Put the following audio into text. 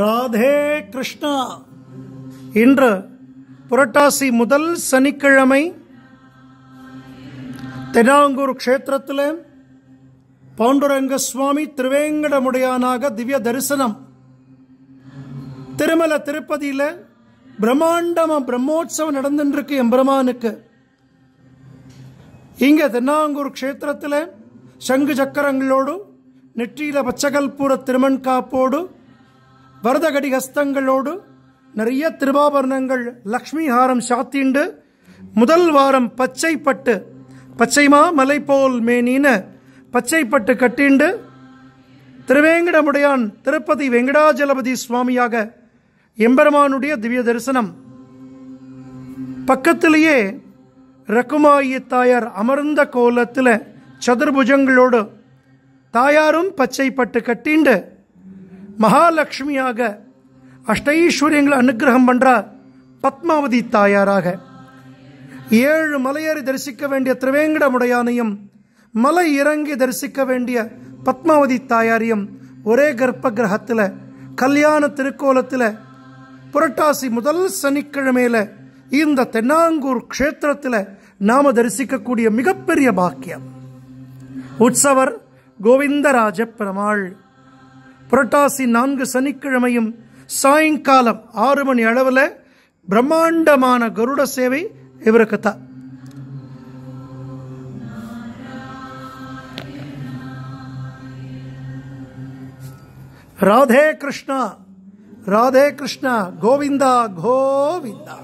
ராதே கிருஷ்ணா இன்று புரட்டாசி முதல் சனிக்கிழமை தெனாங்கூர் க்ஷேத்திரத்தில் பாண்டுரங்க சுவாமி திருவேங்கடமுடையானாக திவ்ய தரிசனம் திருமல திருப்பதியில் பிரம்மாண்டமாக பிரம்மோற்சவம் நடந்துருக்கு எம்பெருமானுக்கு இங்கே தென்னாங்கூர் க்ஷேத்திரத்தில் சங்கு சக்கரங்களோடு நெற்றியில் பச்சகல்பூர திருமண் காப்போடும் வரதகடி ஹஸ்தங்களோடு நிறைய திருவாபரணங்கள் லக்ஷ்மி ஹாரம் சாத்திண்டு முதல் வாரம் பச்சை பட்டு பச்சைமா மலை போல் மேனின்னு பச்சை பட்டு கட்டிண்டு திருவேங்கடமுடையான் திருப்பதி வெங்கடாஜலபதி சுவாமியாக எம்பெருமானுடைய திவ்ய தரிசனம் பக்கத்திலேயே ரகுமாயி தாயார் அமர்ந்த கோலத்தில் சதுர்புஜங்களோடு தாயாரும் பச்சை பட்டு கட்டிண்டு மகாலட்சுமியாக அஷ்டைஸ்வரியங்களை அனுகிரகம் பண்றா பத்மாவதி தாயாராக ஏழு மலையேறி தரிசிக்க வேண்டிய திரிவேங்கடமுடையானையும் மலை இறங்கி தரிசிக்க வேண்டிய பத்மாவதி தாயாரையும் ஒரே கர்ப்ப கிரகத்தில் கல்யாண திருக்கோலத்தில் புரட்டாசி முதல் சனிக்கிழமையில இந்த தென்னாங்கூர் க்ஷேத்திரத்தில் நாம தரிசிக்கக்கூடிய மிகப்பெரிய பாக்கியம் உற்சவர் கோவிந்தராஜ பெருமாள் புரட்டாசி நான்கு சனிக்கிழமையும் சாயங்காலம் ஆறு மணி அளவில் பிரம்மாண்டமான கருட சேவை இவருக்குத்தான் ராதே கிருஷ்ணா ராதே கிருஷ்ணா கோவிந்தா கோவிந்தா